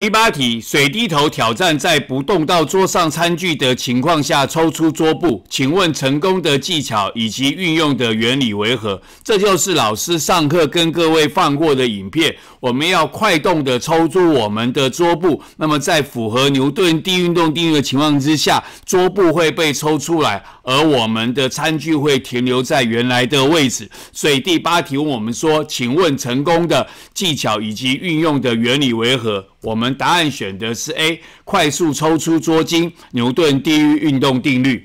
第八题：水滴头挑战，在不动到桌上餐具的情况下抽出桌布，请问成功的技巧以及运用的原理为何？这就是老师上课跟各位放过的影片。我们要快动的抽出我们的桌布，那么在符合牛顿第一运动定律的情况之下，桌布会被抽出来，而我们的餐具会停留在原来的位置。所以第八题问我们说，请问成功的技巧以及运用的原理为何？我们答案选的是 A，快速抽出桌巾，牛顿第一运动定律。